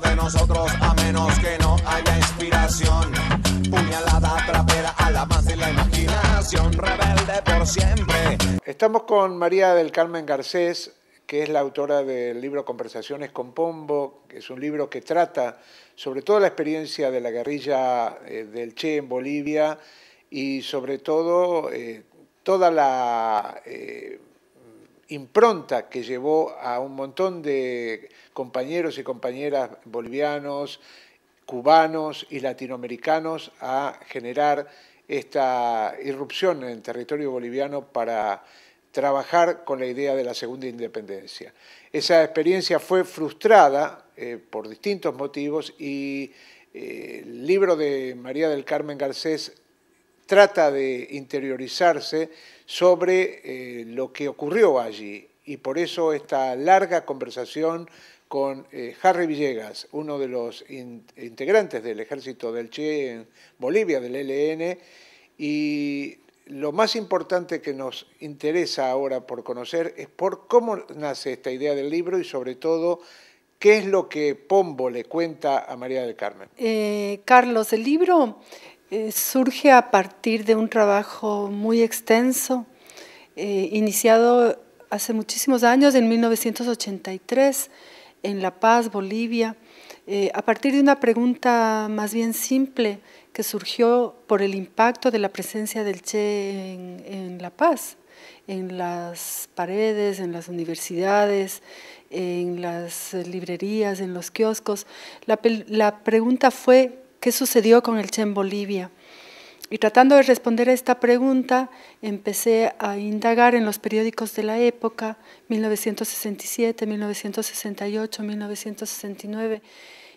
de nosotros a menos que no haya inspiración. Puñalada trapera a la más de la imaginación, rebelde por siempre. Estamos con María del Carmen Garcés, que es la autora del libro Conversaciones con Pombo, que es un libro que trata sobre todo la experiencia de la guerrilla eh, del Che en Bolivia y sobre todo eh, toda la... Eh, impronta que llevó a un montón de compañeros y compañeras bolivianos, cubanos y latinoamericanos a generar esta irrupción en el territorio boliviano para trabajar con la idea de la segunda independencia. Esa experiencia fue frustrada eh, por distintos motivos y eh, el libro de María del Carmen Garcés trata de interiorizarse sobre eh, lo que ocurrió allí. Y por eso esta larga conversación con eh, Harry Villegas, uno de los integrantes del ejército del Che en Bolivia, del e LN, y lo más importante que nos interesa ahora por conocer es por cómo nace esta idea del libro y sobre todo qué es lo que Pombo le cuenta a María del Carmen. Eh, Carlos, el libro eh, surge a partir de un trabajo muy extenso, eh, iniciado hace muchísimos años, en 1983, en La Paz, Bolivia, eh, a partir de una pregunta más bien simple que surgió por el impacto de la presencia del Che en, La Paz, en las paredes, en las universidades, en las librerías, en los kioscos. la pregunta fue, ¿Qué sucedió con el Che en Bolivia? Y tratando de responder a esta pregunta, empecé a indagar en los periódicos de la época, 1967, 1968, 1969,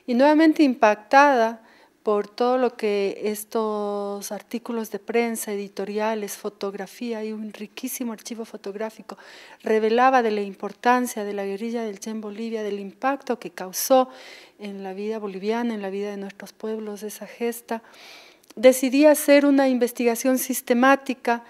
y nuevamente impactada por todo lo que estos artículos de prensa, editoriales, fotografía y un riquísimo archivo fotográfico revelaba de la importancia de la guerrilla del Che en Bolivia, del impacto que causó en la vida boliviana, en la vida de nuestros pueblos esa gesta, decidí hacer una investigación sistemática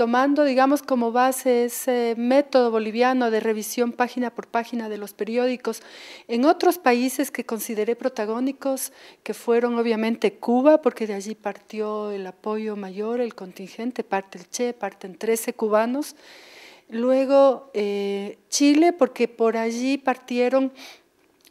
tomando, digamos, como base ese método boliviano de revisión página por página de los periódicos, en otros países que consideré protagónicos, que fueron obviamente Cuba, porque de allí partió el apoyo mayor, el contingente, parte el Che, parten 13 cubanos, luego eh, Chile, porque por allí partieron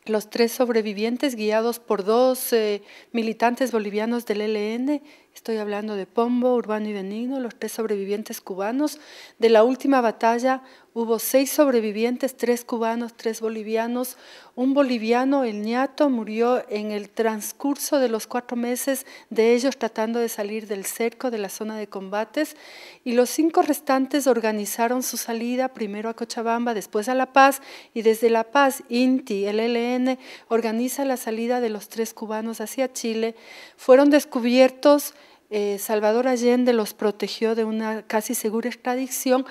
los tres sobrevivientes guiados por dos eh, militantes bolivianos del ELN Estoy hablando de Pombo, Urbano y Benigno, los tres sobrevivientes cubanos. De la última batalla hubo seis sobrevivientes, tres cubanos, tres bolivianos. Un boliviano, el ñato, murió en el transcurso de los cuatro meses de ellos tratando de salir del cerco de la zona de combates. Y los cinco restantes organizaron su salida primero a Cochabamba, después a La Paz. Y desde La Paz, INTI, el LN, organiza la salida de los tres cubanos hacia Chile. Fueron descubiertos eh, Salvador Allende los protegió de una casi segura extradición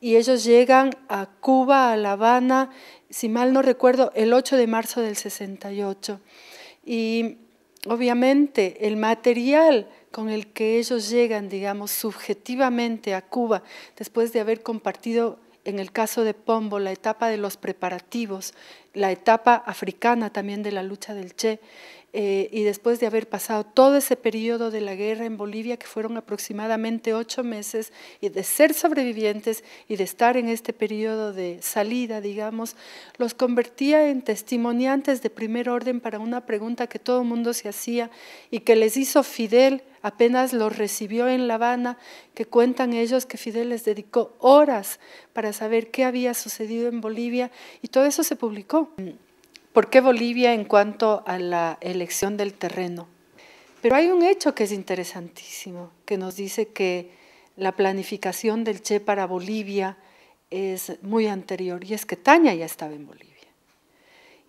y ellos llegan a Cuba, a La Habana, si mal no recuerdo, el 8 de marzo del 68. Y obviamente el material con el que ellos llegan, digamos, subjetivamente a Cuba, después de haber compartido en el caso de Pombo, la etapa de los preparativos, la etapa africana también de la lucha del Che, eh, y después de haber pasado todo ese periodo de la guerra en Bolivia, que fueron aproximadamente ocho meses, y de ser sobrevivientes y de estar en este periodo de salida, digamos, los convertía en testimoniantes de primer orden para una pregunta que todo el mundo se hacía y que les hizo Fidel apenas los recibió en La Habana, que cuentan ellos que Fidel les dedicó horas para saber qué había sucedido en Bolivia y todo eso se publicó. ¿Por qué Bolivia en cuanto a la elección del terreno? Pero hay un hecho que es interesantísimo, que nos dice que la planificación del Che para Bolivia es muy anterior, y es que Taña ya estaba en Bolivia.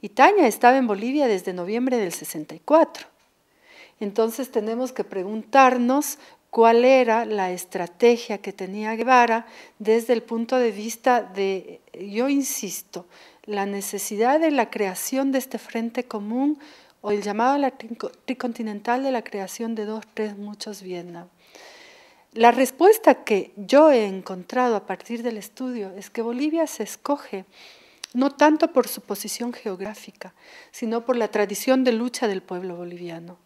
Y Taña estaba en Bolivia desde noviembre del 64. Entonces tenemos que preguntarnos cuál era la estrategia que tenía Guevara desde el punto de vista de, yo insisto, la necesidad de la creación de este frente común o el llamado a la tricontinental de la creación de dos, tres, muchos Vietnam. La respuesta que yo he encontrado a partir del estudio es que Bolivia se escoge no tanto por su posición geográfica, sino por la tradición de lucha del pueblo boliviano.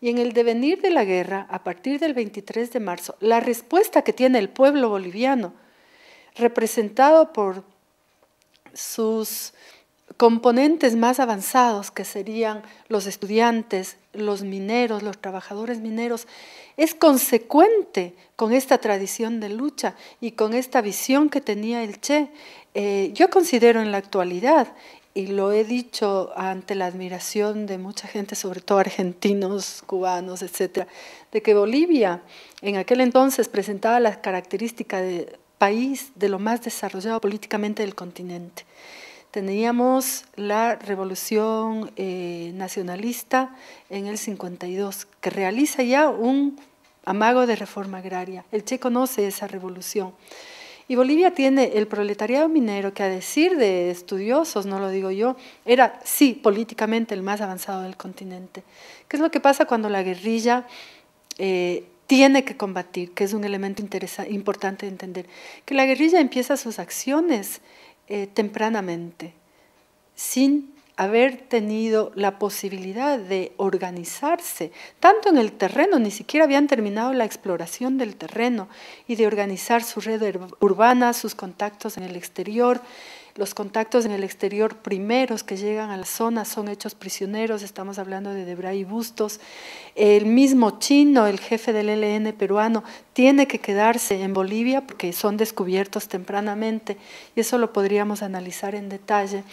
Y en el devenir de la guerra, a partir del 23 de marzo, la respuesta que tiene el pueblo boliviano, representado por sus componentes más avanzados, que serían los estudiantes, los mineros, los trabajadores mineros, es consecuente con esta tradición de lucha y con esta visión que tenía el Che. Eh, yo considero en la actualidad, y lo he dicho ante la admiración de mucha gente, sobre todo argentinos, cubanos, etcétera, de que Bolivia en aquel entonces presentaba las características de país de lo más desarrollado políticamente del continente. Teníamos la revolución eh, nacionalista en el 52, que realiza ya un amago de reforma agraria. El Che conoce esa revolución. Y Bolivia tiene el proletariado minero, que a decir de estudiosos, no lo digo yo, era sí políticamente el más avanzado del continente. ¿Qué es lo que pasa cuando la guerrilla eh, tiene que combatir, que es un elemento importante de entender, que la guerrilla empieza sus acciones eh, tempranamente, sin haber tenido la posibilidad de organizarse, tanto en el terreno, ni siquiera habían terminado la exploración del terreno, y de organizar su red urbana, sus contactos en el exterior, los contactos en el exterior primeros que llegan a la zona son hechos prisioneros, estamos hablando de Debray Bustos. El mismo chino, el jefe del LN peruano, tiene que quedarse en Bolivia porque son descubiertos tempranamente y eso lo podríamos analizar en detalle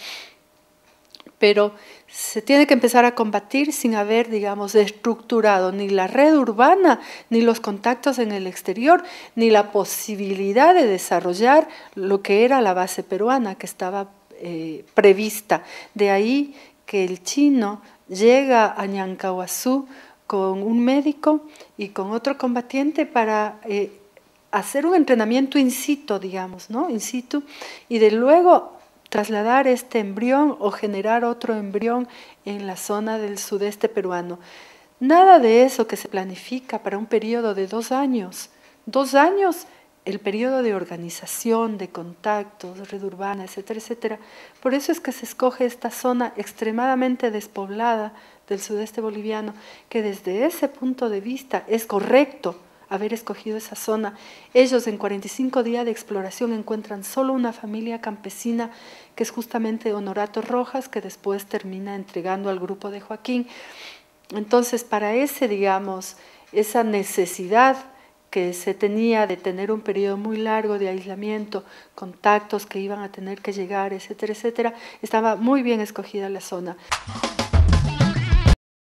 pero se tiene que empezar a combatir sin haber, digamos, estructurado ni la red urbana, ni los contactos en el exterior, ni la posibilidad de desarrollar lo que era la base peruana que estaba eh, prevista. De ahí que el chino llega a Ñancahuazú con un médico y con otro combatiente para eh, hacer un entrenamiento in situ, digamos, ¿no? In situ, y de luego trasladar este embrión o generar otro embrión en la zona del sudeste peruano. Nada de eso que se planifica para un periodo de dos años. Dos años, el periodo de organización, de contactos, red urbana, etcétera, etcétera. Por eso es que se escoge esta zona extremadamente despoblada del sudeste boliviano, que desde ese punto de vista es correcto haber escogido esa zona. Ellos en 45 días de exploración encuentran solo una familia campesina que es justamente Honorato Rojas, que después termina entregando al grupo de Joaquín. Entonces, para ese, digamos, esa necesidad que se tenía de tener un periodo muy largo de aislamiento, contactos que iban a tener que llegar, etcétera, etcétera, estaba muy bien escogida la zona.